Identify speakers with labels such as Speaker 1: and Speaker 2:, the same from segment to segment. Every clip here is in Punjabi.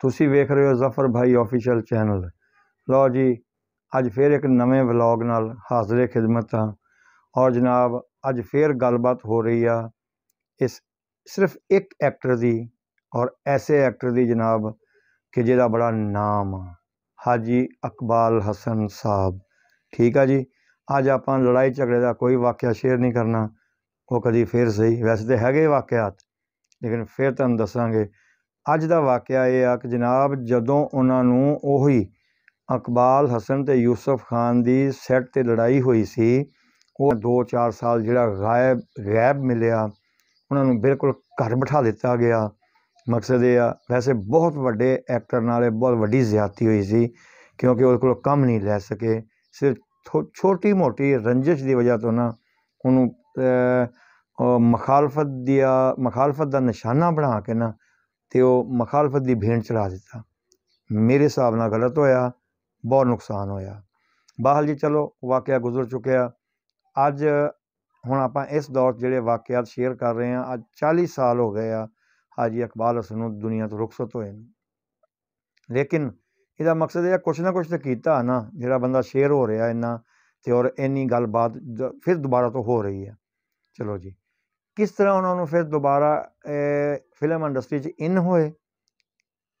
Speaker 1: ਤੁਸੀਂ ਵੇਖ ਰਹੇ ਹੋ ਜ਼ਫਰ ਭਾਈ ਆਫੀਸ਼ੀਅਲ ਚੈਨਲ ਲਓ ਜੀ ਅੱਜ ਫੇਰ ਇੱਕ ਨਵੇਂ ਵਲੌਗ ਨਾਲ ਹਾਜ਼ਰੇ ਖਿਦਮਤ ਹਾਂ ਔਰ ਜਨਾਬ ਅੱਜ ਫੇਰ ਗੱਲਬਾਤ ਹੋ ਰਹੀ ਆ ਇਸ ਸਿਰਫ ਇੱਕ ਐਕਟਰ ਦੀ ਔਰ ਐਸੇ ਐਕਟਰ ਦੀ ਜਨਾਬ ਕਿ ਜਿਹਦਾ ਬੜਾ ਨਾਮ ਆ ਹਾਜੀ ਅਕਬਾਲ ਹਸਨ ਸਾਹਿਬ ਠੀਕ ਆ ਜੀ ਅੱਜ ਆਪਾਂ ਲੜਾਈ ਝਗੜੇ ਦਾ ਕੋਈ ਵਾਕਿਆ ਸ਼ੇਅਰ ਨਹੀਂ ਕਰਨਾ ਉਹ ਕਦੀ ਫੇਰ ਸਹੀ ਵੈਸੇ ਤੇ ਹੈਗੇ ਵਾਕਿਆਤ ਲੇਕਿਨ ਫੇਰ ਤੁਹਾਨੂੰ ਦੱਸਾਂਗੇ ਅੱਜ ਦਾ ਵਾਕਿਆ ਇਹ ਆ ਕਿ ਜਨਾਬ ਜਦੋਂ ਉਹਨਾਂ ਨੂੰ ਉਹੀ ਅਕਬਾਲ ਹਸਨ ਤੇ ਯੂਸਫ ਖਾਨ ਦੀ ਸੈੱਟ ਤੇ ਲੜਾਈ ਹੋਈ ਸੀ ਉਹ 2-4 ਸਾਲ ਜਿਹੜਾ ਗਾਇਬ ਗਾਇਬ ਮਿਲਿਆ ਉਹਨਾਂ ਨੂੰ ਬਿਲਕੁਲ ਘਰ ਬਿਠਾ ਦਿੱਤਾ ਗਿਆ ਮਕਸਦ ਇਹ ਆ ਵੈਸੇ ਬਹੁਤ ਵੱਡੇ ਐਕਟਰ ਨਾਲ ਇਹ ਬਹੁਤ ਵੱਡੀ ਜ਼ਿਆਦਤੀ ਹੋਈ ਸੀ ਕਿਉਂਕਿ ਉਹ ਕੋਲ ਕੰਮ ਨਹੀਂ ਲੈ ਸਕੇ ਸਿਰ ਛੋਟੀ ਮੋਟੀ ਰੰਜਿਸ਼ ਦੀ وجہ ਤੋਂ ਨਾ ਉਹਨੂੰ ਮਖਾਲਫਤ ਦੀ ਮਖਾਲਫਤ ਦਾ ਨਿਸ਼ਾਨਾ ਬਣਾ ਕੇ ਨਾ ਤੇ ਉਹ ਮੁਖਾਲਫਤ ਦੀ ਭੇਂਟ ਚੜਾ ਦਿੱਤਾ ਮੇਰੇ ਹਿਸਾਬ ਨਾਲ ਗਲਤ ਹੋਇਆ ਬਹੁਤ ਨੁਕਸਾਨ ਹੋਇਆ ਬਾਹਲ ਜੀ ਚਲੋ ਵਾਕਿਆ ਗੁਜ਼ਰ ਚੁੱਕਿਆ ਅੱਜ ਹੁਣ ਆਪਾਂ ਇਸ ਦੌਰ ਜਿਹੜੇ ਵਾਕਿਆਤ ਸ਼ੇਅਰ ਕਰ ਰਹੇ ਹਾਂ ਅੱਜ 40 ਸਾਲ ਹੋ ਗਏ ਆ ਹਾਜੀ ਇਕਬਾਲ ਹਸਨ ਨੂੰ ਦੁਨੀਆ ਤੋਂ ਰੁਖਸਤ ਹੋਏ ਨੇ ਲੇਕਿਨ ਇਹਦਾ ਮਕਸਦ ਇਹ ਕੁਛ ਨਾ ਕੁਛ ਤਾਂ ਕੀਤਾ ਨਾ ਜਿਹੜਾ ਬੰਦਾ ਸ਼ੇਅਰ ਹੋ ਰਿਹਾ ਇੰਨਾ ਤੇ ਔਰ ਇੰਨੀ ਗੱਲਬਾਤ ਫਿਰ ਦੁਬਾਰਾ ਤੋਂ ਹੋ ਰਹੀ ਹੈ ਚਲੋ ਜੀ کس طرح انہوں نے پھر دوبارہ فلم انڈسٹری سے این ہوئے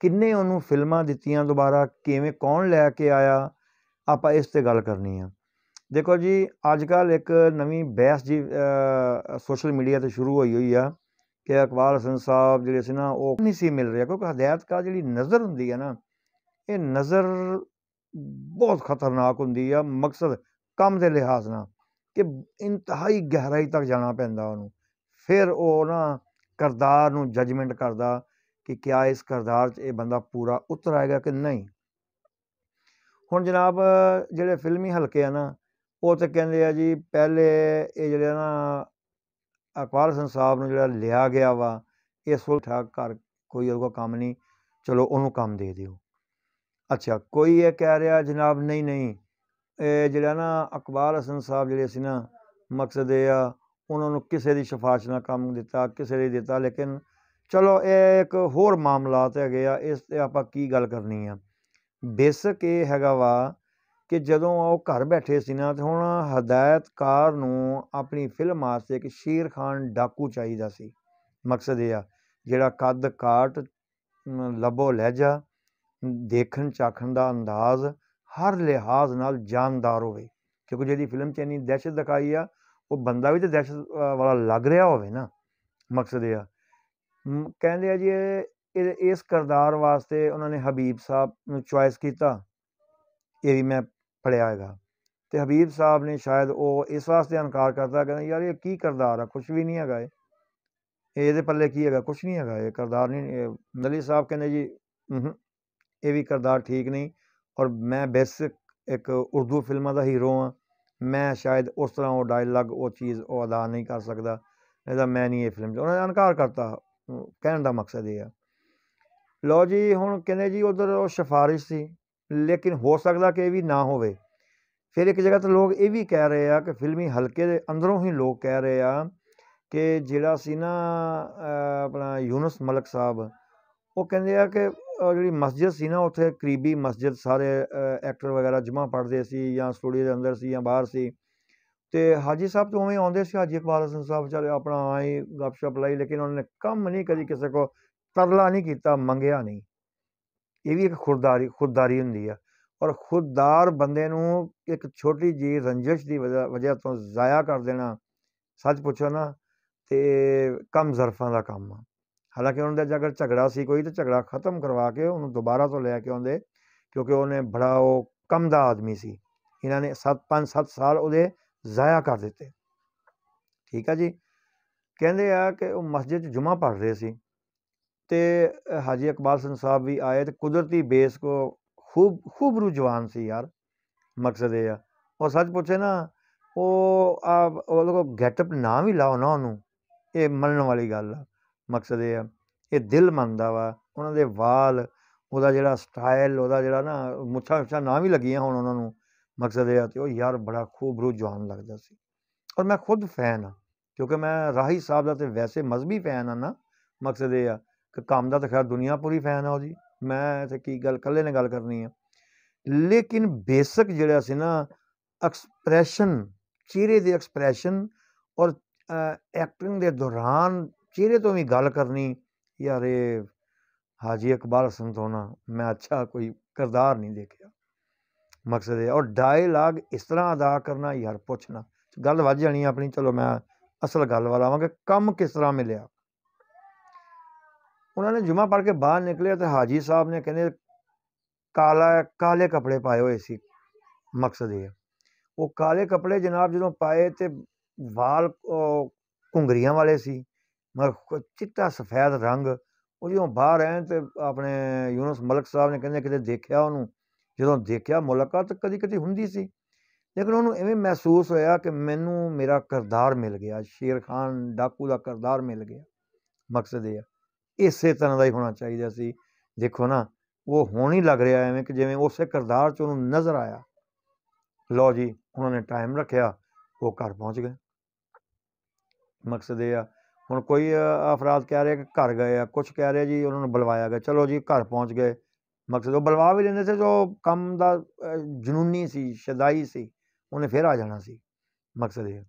Speaker 1: کنوں فلما دیتی دوبارہ کمیں کون لے کے آیا آپ اس سے گل کرنی ہے دیکھو جی اجک ایک نو بحث جی، سوشل میڈیا سے شروع ہوئی ہوئی ہے کہ اخبار حسن صاحب جیسے نا وہ نہیں سی مل رہے کیونکہ ہدایتکار جیڑی نظر ہوں نا یہ نظر بہت خطرناک ہوں مقصد کام کے لحاظ میں کہ انتہائی گہرائی تک جانا پہنوں ਫਿਰ ਉਹ ਨਾ ਕਰਦਾਰ ਨੂੰ ਜਜਮੈਂਟ ਕਰਦਾ ਕਿ ਕਿਆ ਇਸ ਕਰਦਾਰ 'ਚ ਇਹ ਬੰਦਾ ਪੂਰਾ ਉਤਰ ਆਏਗਾ ਕਿ ਨਹੀਂ ਹੁਣ ਜਨਾਬ ਜਿਹੜੇ ਫਿਲਮੀ ਹਲਕੇ ਆ ਨਾ ਉਹ ਤੇ ਕਹਿੰਦੇ ਆ ਜੀ ਪਹਿਲੇ ਇਹ ਜਿਹੜੇ ਨਾ ਅਕਵਾਲ ਸਿੰਘ ਸਾਹਿਬ ਨੂੰ ਜਿਹੜਾ ਲਿਆ ਗਿਆ ਵਾ ਇਹ ਸੁਲਠਾ ਠਾਕ ਕਰ ਕੋਈ ਉਹਦਾ ਕੰਮ ਨਹੀਂ ਚਲੋ ਉਹਨੂੰ ਕੰਮ ਦੇ ਦਿਓ ਅੱਛਾ ਕੋਈ ਇਹ ਕਹਿ ਰਿਹਾ ਜਨਾਬ ਨਹੀਂ ਨਹੀਂ ਇਹ ਜਿਹੜਾ ਨਾ ਅਕਬਰ ਹਸਨ ਸਾਹਿਬ ਜਿਹੜੇ ਸੀ ਨਾ ਮਕਸਦ ਇਹ ਆ ਉਹਨਾਂ ਨੂੰ ਕਿਸੇ ਦੀ ਸਿਫਾਰਿਸ਼ ਨਾਲ ਕੰਮ ਦਿੱਤਾ ਕਿਸੇ ਨੇ ਦਿੱਤਾ ਲੇਕਿਨ ਚਲੋ ਇਹ ਇੱਕ ਹੋਰ ਤੇ ਹੈਗੇ ਆ ਇਸ ਤੇ ਆਪਾਂ ਕੀ ਗੱਲ ਕਰਨੀ ਆ ਬੇਸਿਕ ਇਹ ਹੈਗਾ ਵਾ ਕਿ ਜਦੋਂ ਉਹ ਘਰ ਬੈਠੇ ਸੀ ਨਾ ਤੇ ਹੁਣ ਹਦਾਇਤਕਾਰ ਨੂੰ ਆਪਣੀ ਫਿਲਮ ਆਸਤੇ ਇੱਕ ਸ਼ੇਰ ਖਾਨ ਡਾਕੂ ਚਾਹੀਦਾ ਸੀ ਮਕਸਦ ਇਹ ਆ ਜਿਹੜਾ ਕੱਦ ਕਾਟ ਲਬੋ ਲਹਿਜਾ ਦੇਖਣ ਚਾਖਣ ਦਾ ਅੰਦਾਜ਼ ਹਰ ਲਿਹਾਜ਼ ਨਾਲ ਜਾਨਦਾਰ ਹੋਵੇ ਕਿਉਂਕਿ ਜਿਹੜੀ ਫਿਲਮ 'ਚ ਇੰਨੀ ਦਹਿਸ਼ਤ ਦਿਖਾਈ ਆ وہ بندہ بھی تو دہشت والا لگ رہا ہوئے نا مقصد یہ کہہ دیا جی اس کردار واسطے انہوں نے حبیب صاحب چوائس کیا یہ میں پڑھیا ہے گا تو حبیب صاحب نے شاید وہ اس واسطے انکار کرتا کہ یار یہ کردار ہے کچھ بھی نہیں ہے گا یہ پلے کی ہے کچھ نہیں ہے گا یہ کردار نہیں نلی صاحب کہ یہ بھی کردار ٹھیک نہیں اور میں بےسک ایک اردو فلموں کا ہیو ہوں ਮੈਂ ਸ਼ਾਇਦ ਉਸ ਤਰ੍ਹਾਂ ਉਹ ਡਾਇਲੌਗ ਉਹ ਚੀਜ਼ ਉਹ ਅਦਾ ਨਹੀਂ ਕਰ ਸਕਦਾ ਇਹਦਾ ਮੈਂ ਨਹੀਂ ਇਹ ਫਿਲਮ ਉਹਨਾਂ ਨੇ ਅਨਕਾਰ ਕਰਤਾ ਕਹਿਣ ਦਾ ਮਕਸਦ ਇਹ ਆ ਲੋ ਜੀ ਹੁਣ ਕਹਿੰਦੇ ਜੀ ਉਧਰ ਉਹ ਸਿਫਾਰਿਸ਼ ਸੀ ਲੇਕਿਨ ਹੋ ਸਕਦਾ ਕਿ ਇਹ ਵੀ ਨਾ ਹੋਵੇ ਫਿਰ ਇੱਕ ਜਗ੍ਹਾ ਤੇ ਲੋਕ ਇਹ ਵੀ ਕਹਿ ਰਹੇ ਆ ਕਿ ਫਿਲਮੀ ਹਲਕੇ ਦੇ ਅੰਦਰੋਂ ਹੀ ਲੋਕ ਕਹਿ ਰਹੇ ਆ ਕਿ ਜਿਹੜਾ ਸੀ ਨਾ ਆਪਣਾ ਯੂਨਸ ਮਲਕ ਸਾਹਿਬ ਉਹ ਕਹਿੰਦੇ ਆ ਕਿ ਜਿਹੜੀ ਮਸਜਿਦ ਸੀ ਨਾ ਉੱਥੇ ਕਰੀਬੀ ਮਸਜਿਦ ਸਾਰੇ ਐਕਟਰ ਵਗੈਰਾ ਜਮ੍ਹਾਂ ਪੜਦੇ ਸੀ ਜਾਂ ਸਟੂਡੀਓ ਦੇ ਅੰਦਰ ਸੀ ਜਾਂ ਬਾਹਰ ਸੀ ਤੇ ਹਾਜੀ ਸਾਹਿਬ ਤੋਂ ਉਵੇਂ ਆਉਂਦੇ ਸੀ ਹਾਜੀ ਇਕਬਾਲ ਹਸਨ ਸਾਹਿਬ ਵਿਚਾਰੇ ਆਪਣਾ ਆਈ ਗੱਪਸ਼ਪ ਲਈ ਲੇਕਿਨ ਉਹਨਾਂ ਨੇ ਕੰਮ ਨਹੀਂ ਕਦੀ ਕਿਸੇ ਕੋ ਤਰਲਾ ਨਹੀਂ ਕੀਤਾ ਮੰਗਿਆ ਨਹੀਂ ਇਹ ਵੀ ਇੱਕ ਖੁਰਦਾਰੀ ਖੁਦਦਾਰੀ ਹੁੰਦੀ ਆ ਔਰ ਖੁਦਦਾਰ ਬੰਦੇ ਨੂੰ ਇੱਕ ਛੋਟੀ ਜੀ ਰੰਜਿਸ਼ ਦੀ ਵਜ੍ਹਾ ਤੋਂ ਜ਼ਾਇਆ ਕਰ ਦੇਣਾ ਸੱਚ ਪੁੱਛੋ ਨਾ ਤੇ ਕਮ ਜ਼ਰਫਾਂ ਦਾ ਕੰਮ ਆ ਹਾਲਾਂਕਿ ਉਹਨਾਂ ਦਾ ਜਗਰ ਝਗੜਾ ਸੀ ਕੋਈ ਤਾਂ ਝਗੜਾ ਖਤਮ ਕਰਵਾ ਕੇ ਉਹਨੂੰ ਦੁਬਾਰਾ ਤੋਂ ਲੈ ਕੇ ਆਉਂਦੇ ਕਿਉਂਕਿ ਉਹਨੇ ਬੜਾ ਉਹ ਕਮ ਦਾ ਆਦਮੀ ਸੀ ਇਹਨਾਂ ਨੇ 7 5 7 ਸਾਲ ਉਹਦੇ ਜ਼ਾਇਆ ਕਰ ਦਿੱਤੇ ਠੀਕ ਆ ਜੀ ਕਹਿੰਦੇ ਆ ਕਿ ਉਹ ਮਸਜਿਦ 'ਚ ਜੁਮਾ ਪੜ੍ਹ ਰਹੇ ਸੀ ਤੇ ਹਾਜੀ ਇਕਬਾਲ ਸਿੰਘ ਸਾਹਿਬ ਵੀ ਆਏ ਤੇ ਕੁਦਰਤੀ ਬੇਸ ਕੋ ਖੂਬ ਖੂਬ ਰੁਜਵਾਨ ਸੀ ਯਾਰ ਮਕਸਦ ਇਹ ਆ ਉਹ ਸੱਚ ਪੁੱਛੇ ਨਾ ਉਹ ਆ ਉਹ ਲੋਕ ਗੈਟਅਪ ਨਾ ਵੀ ਲਾਓ ਨਾ ਉਹਨੂੰ ਇਹ ਮੰਨਣ ਵਾਲੀ ਗੱਲ ਆ مقصد یہ ہے یہ دل منتا وا دے وال جا سٹائل وہ مچھا نہ بھی لگی ہونا مقصد یہ ہے کہ وہ یار بڑا خوب رو جو لگتا ہے اور میں خود فین ہوں کیونکہ میں راہی صاحب کا تو ویسے مذہبی فین ہوں نا مقصد یہ آ کہ کام کا تو خیر دنیا پوری فین آ وہی میں تو کی گلے نے گل کرنی ہے لیکن بےسک جہا سا اکسپریکشن چہرے دے اکسپرشن اور ایکٹنگ کے دوران چیرے تو بھی گل کرنی یار حاجی اقبال سنتونا میں اچھا کوئی کردار نہیں دیکھا مقصد ہے اور ڈائلاگ اس طرح ادا کرنا یار پوچھنا گل وج جانی اپنی چلو میں اصل گل والا ہوں کہ کم کس طرح ملیا انہوں نے جمعہ پڑھ کے باہر نکلے تو حاجی صاحب نے کہنے کالا کالے کپڑے پائے ہوئے سی مقصد یہ وہ کالے کپڑے جناب جب پائے تو کنگریاں والے سی ਚਿੱਟਾ ਸਫੈਦ ਰੰਗ ਉਹਦੀਆਂ ਬਾਹਰ ਐ ਤੇ ਆਪਣੇ ਯੂਨਸ ਮਲਕ ਸਾਹਿਬ ਨੇ ਕਹਿੰਦੇ ਕਿਤੇ ਦੇਖਿਆ ਉਹਨੂੰ ਜਦੋਂ ਦੇਖਿਆ ਮੁਲਾਕਾਤ ਕਦੀ ਕਦੀ ਹੁੰਦੀ ਸੀ ਲੇਕਿਨ ਉਹਨੂੰ ਐਵੇਂ ਮਹਿਸੂਸ ਹੋਇਆ ਕਿ ਮੈਨੂੰ ਮੇਰਾ ਕਰਦਾਰ ਮਿਲ ਗਿਆ ਸ਼ੇਰ ਖਾਨ ਡਾਕੂ ਦਾ ਕਰਦਾਰ ਮਿਲ ਗਿਆ ਮਕਸਦ ਇਹ ਇਸੇ ਤਰ੍ਹਾਂ ਦਾ ਹੀ ਹੋਣਾ ਚਾਹੀਦਾ ਸੀ ਦੇਖੋ ਨਾ ਉਹ ਹੁਣ ਹੀ ਲੱਗ ਰਿਹਾ ਐਵੇਂ ਕਿ ਜਿਵੇਂ ਉਸੇ ਕਰਦਾਰ ਚ ਉਹਨੂੰ ਨਜ਼ਰ ਆਇਆ ਲੋ ਜੀ ਉਹਨਾਂ ਨੇ ਟਾਈਮ ਰੱਖਿਆ ਉਹ ਘਰ ਪਹੁੰਚ ਗਏ ਮਕਸਦ ਇਹ ਆ ہوں کوئی افراد کہہ رہے کہ گھر گئے کچھ کہہ رہے جی وہاں نے بلوایا گیا چلو جی گھر پہنچ گئے مقصد وہ بلوا بھی لے رہے تھے جو کم کا جنونی سدائی سے انہیں پھر آ جانا سر مقصد یہ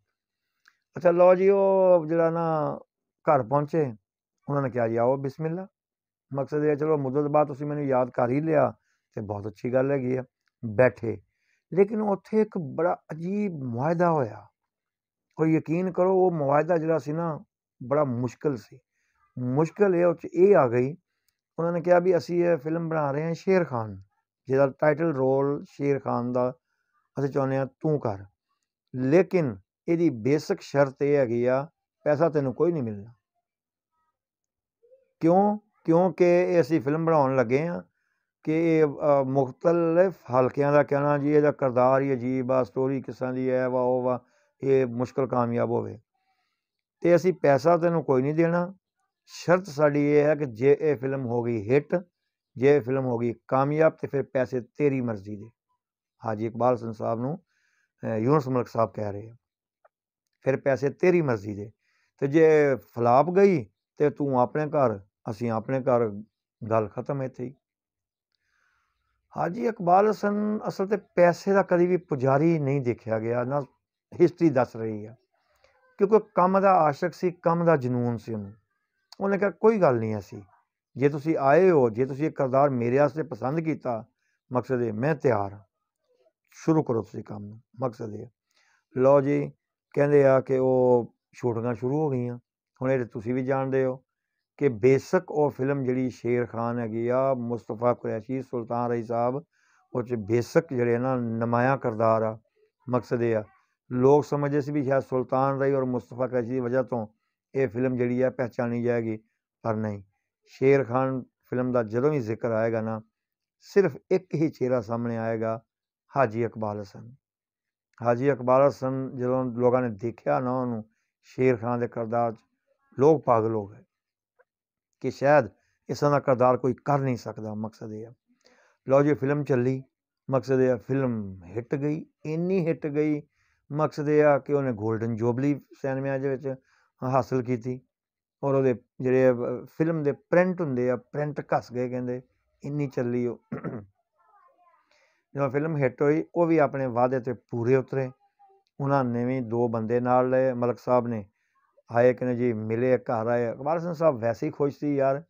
Speaker 1: اچھا لو جی وہ جا گھر پہنچے انہوں نے کہا جی آؤ بسملہ مقصد یہ چلو مدت بعد اس میں یاد کر ہی لیا تو بہت اچھی گل ہے بیٹھے لیکن اتے ایک بڑا عجیب معاہدہ ہوا کوئی یقین کرو وہ معاہدہ جگہ سنا بڑا مشکل سے مشکل یہ اس یہ آ گئی انہوں نے کیا بھی اِسی یہ فلم بنا رہے ہیں شیر خان جہاں ٹائٹل رول شیر خان کا اچھے چاہتے ہاں تیکنسک شرط یہ ہے پیسہ تینوں کوئی نہیں ملنا کیوں کیوں کہ یہ اِسی فلم بنا لگے ہاں کہ یہ مختلف حلقوں کا کہنا جی یہ کردار ہی عجیب آ سٹوی کس طرح کی ہے وا وہ وا یہ مشکل کامیاب ہوئے ਤੇ ਅਸੀਂ ਪੈਸਾ ਤੈਨੂੰ ਕੋਈ ਨਹੀਂ ਦੇਣਾ ਸ਼ਰਤ ਸਾਡੀ ਇਹ ਹੈ ਕਿ ਜੇ ਇਹ ਫਿਲਮ ਹੋ ਗਈ ਹਿੱਟ ਜੇ ਇਹ ਫਿਲਮ ਹੋ ਗਈ ਕਾਮਯਾਬ ਤੇ ਫਿਰ ਪੈਸੇ ਤੇਰੀ ਮਰਜ਼ੀ ਦੇ ਹਾਜੀ ਇਕਬਾਲ ਸਿੰਘ ਸਾਹਿਬ ਨੂੰ ਯੂਨਸ ਮਲਕ ਸਾਹਿਬ ਕਹਿ ਰਹੇ ਆ ਫਿਰ ਪੈਸੇ ਤੇਰੀ ਮਰਜ਼ੀ ਦੇ ਤੇ ਜੇ ਫਲਾਪ ਗਈ ਤੇ ਤੂੰ ਆਪਣੇ ਘਰ ਅਸੀਂ ਆਪਣੇ ਘਰ ਗੱਲ ਖਤਮ ਇੱਥੇ ਹੀ ਹਾਜੀ ਇਕਬਾਲ ਹਸਨ ਅਸਲ ਤੇ ਪੈਸੇ ਦਾ ਕਦੀ ਵੀ ਪੁਜਾਰੀ ਨਹੀਂ ਦੇਖਿਆ ਗਿਆ ਨਾ ਹਿਸਟਰੀ ਦੱਸ ਰਹੀ ਆ ਕਿਉਂਕਿ ਕੰਮ ਦਾ ਆਸ਼ਿਕ ਸੀ ਕੰਮ ਦਾ ਜਨੂਨ ਸੀ ਉਹਨੂੰ ਉਹਨੇ ਕਿਹਾ ਕੋਈ ਗੱਲ ਨਹੀਂ ਐਸੀ ਜੇ ਤੁਸੀਂ ਆਏ ਹੋ ਜੇ ਤੁਸੀਂ ਇਹ ਕਰਦਾਰ ਮੇਰੇ ਵਾਸਤੇ ਪਸੰਦ ਕੀਤਾ ਮਕਸਦ ਇਹ ਮੈਂ ਤਿਆਰ ਹਾਂ ਸ਼ੁਰੂ ਕਰੋ ਤੁਸੀਂ ਕੰਮ ਨੂੰ ਮਕਸਦ ਇਹ ਲਓ ਜੀ ਕਹਿੰਦੇ ਆ ਕਿ ਉਹ ਛੋਟੀਆਂ ਸ਼ੁਰੂ ਹੋ ਗਈਆਂ ਹੁਣ ਇਹ ਤੁਸੀਂ ਵੀ ਜਾਣਦੇ ਹੋ ਕਿ ਬੇਸ਼ੱਕ ਉਹ ਫਿਲਮ ਜਿਹੜੀ ਸ਼ੇਰ ਖਾਨ ਹੈਗੀ ਆ ਮੁਸਤਫਾ ਕੁਰੈਸ਼ੀ ਸੁਲਤਾਨ ਰਈ ਸਾਹਿਬ ਉਹ ਚ ਬੇਸ਼ੱਕ ਜਿਹੜੇ ਨਾ ਨਮਾਇਆ ਕਰਦਾਰ ਆ ਮਕਸਦ ਇਹ ਆ ਲੋਕ ਸਮਝਦੇ ਸੀ ਵੀ ਸ਼ਾਇਦ ਸੁਲਤਾਨ ਰਾਈ ਔਰ ਮੁਸਤਫਾ ਕੈਸ਼ੀ ਦੀ ਵਜ੍ਹਾ ਤੋਂ ਇਹ ਫਿਲਮ ਜਿਹੜੀ ਹੈ ਪਹਿਚਾਨੀ ਜਾਏਗੀ ਪਰ ਨਹੀਂ ਸ਼ੇਰ ਖਾਨ ਫਿਲਮ ਦਾ ਜਦੋਂ ਵੀ ਜ਼ਿਕਰ ਆਏਗਾ ਨਾ ਸਿਰਫ ਇੱਕ ਹੀ ਚਿਹਰਾ ਸਾਹਮਣੇ ਆਏਗਾ ਹਾਜੀ ਇਕਬਾਲ ਹਸਨ ਹਾਜੀ ਇਕਬਾਲ ਹਸਨ ਜਦੋਂ ਲੋਕਾਂ ਨੇ ਦੇਖਿਆ ਨਾ ਉਹਨੂੰ ਸ਼ੇਰ ਖਾਨ ਦੇ ਕਰਦਾਰ 'ਚ ਲੋਕ ਪਾਗਲ ਹੋ ਗਏ ਕਿ ਸ਼ਾਇਦ ਇਸਾ ਦਾ ਕਰਦਾਰ ਕੋਈ ਕਰ ਨਹੀਂ ਸਕਦਾ ਮਕਸਦ ਇਹ ਹੈ ਲਓ ਜੀ ਫਿਲਮ ਚੱਲੀ ਮਕਸਦ ਇਹ ਫਿਲਮ ਹਿੱਟ ਗਈ ਇੰਨੀ ਹਿੱਟ ਗਈ ਮਕਸਦ ਇਹ ਆ ਕਿ ਉਹਨੇ 골ਡਨ ਜੁਬਲੀ ਸੈਨਮਿਆਂ ਦੇ ਵਿੱਚ ਹਾਸਲ ਕੀਤੀ ਔਰ ਉਹਦੇ ਜਿਹੜੇ ਫਿਲਮ ਦੇ ਪ੍ਰਿੰਟ ਹੁੰਦੇ ਆ ਪ੍ਰਿੰਟ ਘਸ ਗਏ ਕਹਿੰਦੇ ਇੰਨੀ ਚੱਲੀ ਉਹ ਜਦੋਂ ਫਿਲਮ ਹਿੱਟ ਹੋਈ ਉਹ ਵੀ ਆਪਣੇ ਵਾਅਦੇ ਤੇ ਪੂਰੇ ਉਤਰੇ ਉਹਨਾਂ ਨੇ ਵੀ ਦੋ ਬੰਦੇ ਨਾਲ ਲਏ ਮਲਕ ਸਾਹਿਬ ਨੇ ਆਏ ਕਿ ਜੀ ਮਿਲੇ ਘਰ ਆਏ ਅਕਬਰ ਸਿੰਘ ਸਾਹਿਬ ਵੈਸੇ ਹੀ ਖੁਸ਼ ਸੀ ਯਾਰ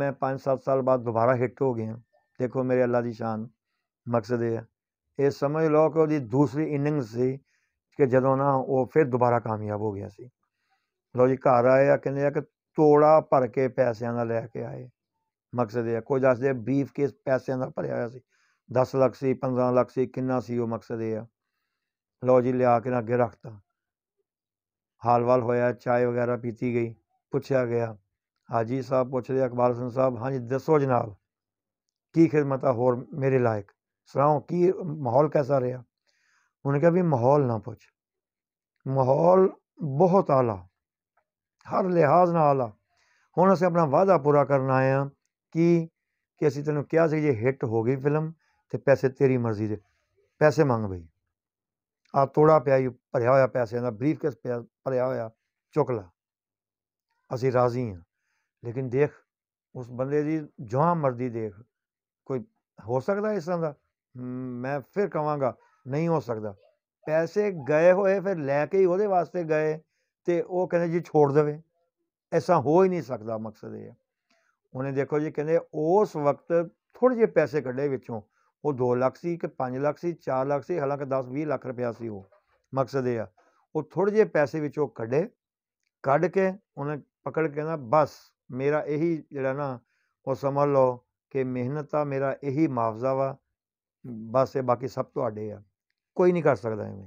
Speaker 1: ਮੈਂ 5-7 ਸਾਲ ਬਾਅਦ ਦੁਬਾਰਾ ਹਿੱਟ ਹੋ ਗਿਆ ਦੇਖੋ ਮੇਰੇ ਅੱਲਾ ਦੀ ਸ਼ਾਨ ਮਕਸਦ ਇਹ ਹੈ ਇਹ ਸਮਝ ਲਓ ਕਿ ਉਹਦੀ ਦੂਸਰੀ ਇਨਿੰਗਸ ਸੀ ਕਿ ਜਦੋਂ ਨਾ ਉਹ ਫਿਰ ਦੁਬਾਰਾ ਕਾਮਯਾਬ ਹੋ ਗਿਆ ਸੀ ਲੋ ਜੀ ਘਰ ਆਏ ਆ ਕਹਿੰਦੇ ਆ ਕਿ ਤੋੜਾ ਭਰ ਕੇ ਪੈਸਿਆਂ ਦਾ ਲੈ ਕੇ ਆਏ ਮਕਸਦ ਇਹ ਕੋਈ ਦੱਸਦੇ ਬੀਫ ਕੇਸ ਪੈਸਿਆਂ ਦਾ ਭਰਿਆ ਹੋਇਆ ਸੀ 10 ਲੱਖ ਸੀ 15 ਲੱਖ ਸੀ ਕਿੰਨਾ ਸੀ ਉਹ ਮਕਸਦ ਇਹ ਆ ਲੋ ਜੀ ਲਿਆ ਕੇ ਅੱਗੇ ਰੱਖਤਾ ਹਾਲਵਾਲ ਹੋਇਆ ਚਾਹ ਵਗੈਰਾ ਪੀਤੀ ਗਈ ਪੁੱਛਿਆ ਗਿਆ ਹਾਜੀ ਸਾਹਿਬ ਪੁੱਛਦੇ ਅਕਬਰ ਸਿੰਘ ਸਾਹਿਬ ਹਾਂਜੀ ਦੱਸੋ ਜਨਾਬ ਕੀ ਖਿਦਮਤ ਆ ਹੋਰ ਮੇਰੇ ਲਾਇਕ ਸੁਣਾਓ ਕੀ ਮਾਹੌਲ ਕੈਸਾ ਰਿਹਾ انہوں نے کہا بھی ماحول نہ پوچھ ماحول بہت اعلیٰ ہر لحاظ نہ اعلیٰ ہوں اصل اپنا وعدہ پورا کرنا ہاں کہ تینوں کیا ہٹ ہو گئی فلم تو پیسے تیری مرضی دے پیسے منگ بھائی آ توڑا پیا جی بھریا ہوا پیسے کا بریف کیس پیا ہوا چکلا اسی راضی ہاں لیکن دیکھ اس بندے دی جہاں مرضی دیکھ کوئی ہو سکتا اس طرح کا میں پھر گا ਨਹੀਂ ਹੋ ਸਕਦਾ ਪੈਸੇ ਗਏ ਹੋਏ ਫਿਰ ਲੈ ਕੇ ਹੀ ਉਹਦੇ ਵਾਸਤੇ ਗਏ ਤੇ ਉਹ ਕਹਿੰਦੇ ਜੀ ਛੋੜ ਦੇਵੇ ਐਸਾ ਹੋ ਹੀ ਨਹੀਂ ਸਕਦਾ ਮਕਸਦ ਇਹ ਉਹਨੇ ਦੇਖੋ ਜੀ ਕਹਿੰਦੇ ਉਸ ਵਕਤ ਥੋੜੇ ਜਿਹੇ ਪੈਸੇ ਕੱਢੇ ਵਿੱਚੋਂ ਉਹ 2 ਲੱਖ ਸੀ ਕਿ 5 ਲੱਖ ਸੀ 4 ਲੱਖ ਸੀ ਹਾਲਾਂਕਿ 10 20 ਲੱਖ ਰੁਪਇਆ ਸੀ ਉਹ ਮਕਸਦ ਇਹ ਆ ਉਹ ਥੋੜੇ ਜਿਹੇ ਪੈਸੇ ਵਿੱਚੋਂ ਕੱਢੇ ਕੱਢ ਕੇ ਉਹਨੇ ਪਕੜ ਕੇ ਕਹਿੰਦਾ ਬਸ ਮੇਰਾ ਇਹੀ ਜਿਹੜਾ ਨਾ ਉਹ ਸਮਝ ਲਓ ਕਿ ਮਿਹਨਤ ਆ ਮੇਰਾ ਇਹੀ ਮੁਆਵਜ਼ਾ ਵਾ ਬਸ ਇਹ ਬਾਕੀ ਸਭ ਤੁਹਾਡੇ ਆ ਕੋਈ ਨਹੀਂ ਕਰ ਸਕਦਾ ਐਵੇਂ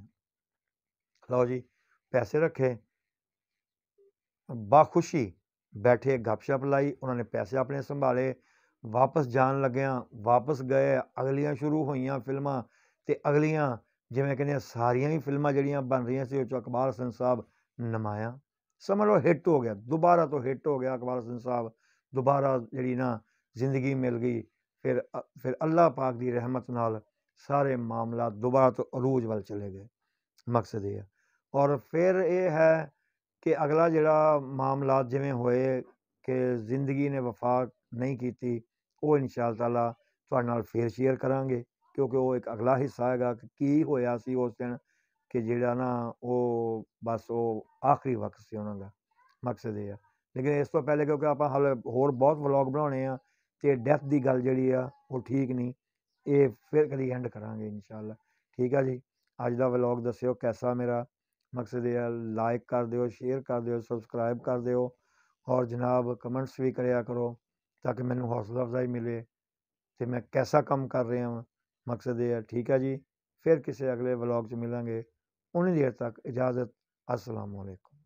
Speaker 1: ਲਓ ਜੀ ਪੈਸੇ ਰੱਖੇ ਬਾਖੁਸ਼ੀ ਬੈਠੇ ਗੱਪਸ਼ਪ ਲਾਈ ਉਹਨਾਂ ਨੇ ਪੈਸੇ ਆਪਣੇ ਸੰਭਾਲੇ ਵਾਪਸ ਜਾਣ ਲੱਗਿਆਂ ਵਾਪਸ ਗਏ ਅਗਲੀਆਂ ਸ਼ੁਰੂ ਹੋਈਆਂ ਫਿਲਮਾਂ ਤੇ ਅਗਲੀਆਂ ਜਿਵੇਂ ਕਹਿੰਦੇ ਸਾਰੀਆਂ ਹੀ ਫਿਲਮਾਂ ਜਿਹੜੀਆਂ ਬਣ ਰਹੀਆਂ ਸੀ ਉਹ ਚ ਸਿੰਘ ਹਸਨ ਸਾਹਿਬ ਨਮਾਇਆ ਸਮਝ ਲਓ ਹਿੱਟ ਹੋ ਗਿਆ ਦੁਬਾਰਾ ਤੋਂ ਹਿੱਟ ਹੋ ਗਿਆ ਅਕਬਰ ਹਸਨ ਸਾਹਿਬ ਦੁਬਾਰਾ ਜਿਹੜੀ ਨਾ ਜ਼ਿੰਦਗੀ ਮਿਲ ਗਈ ਫਿਰ ਫਿਰ ਅੱਲਾਹ ਪਾਕ ਦੀ ਰਹਿਮਤ ਨਾਲ ਸਾਰੇ ਮਾਮਲਾ ਦੁਬਾਰਾ ਤੋਂ ਅਰੂਜ ਵੱਲ ਚਲੇ ਗਏ ਮਕਸਦ ਇਹ ਹੈ ਔਰ ਫਿਰ ਇਹ ਹੈ ਕਿ ਅਗਲਾ ਜਿਹੜਾ ਮਾਮਲਾ ਜਿਵੇਂ ਹੋਏ ਕਿ ਜ਼ਿੰਦਗੀ ਨੇ ਵਫਾ ਨਹੀਂ ਕੀਤੀ ਉਹ ਇਨਸ਼ਾ ਅੱਲਾ ਤੁਹਾਡੇ ਨਾਲ ਫੇਰ ਸ਼ੇਅਰ ਕਰਾਂਗੇ ਕਿਉਂਕਿ ਉਹ ਇੱਕ ਅਗਲਾ ਹਿੱਸਾ ਹੈਗਾ ਕਿ ਕੀ ਹੋਇਆ ਸੀ ਉਸ ਦਿਨ ਕਿ ਜਿਹੜਾ ਨਾ ਉਹ ਬਸ ਉਹ ਆਖਰੀ ਵਕਤ ਸੀ ਉਹਨਾਂ ਦਾ ਮਕਸਦ ਇਹ ਹੈ ਲੇਕਿਨ ਇਸ ਤੋਂ ਪਹਿਲੇ ਕਿਉਂਕਿ ਆਪਾਂ ਹਲੇ ਹੋਰ ਬਹੁਤ ਵਲੌਗ ਬਣਾਉਣੇ ਆ ਤੇ ਡੈਥ ਦੀ ਗੱਲ ਜਿਹੜੀ ਆ ਉਹ ਠੀਕ ਨਹੀਂ یہ پھر کبھی اینڈ کرا گے ان شاء اللہ ٹھیک ہے جی اج کا ولاگ دسو کیسا میرا مقصد ہے لائک کر دیو شیئر کر دیو سبسکرائب کر دیو اور جناب کمنٹس بھی کریا کرو تاکہ مجھے حوصلہ افزائی ملے تو میں کیسا کم کر رہا ہوں مقصد یہ ہے ٹھیک ہے جی پھر کسی اگلے ولاگ ملیں گے انہیں دیر تک اجازت السلام علیکم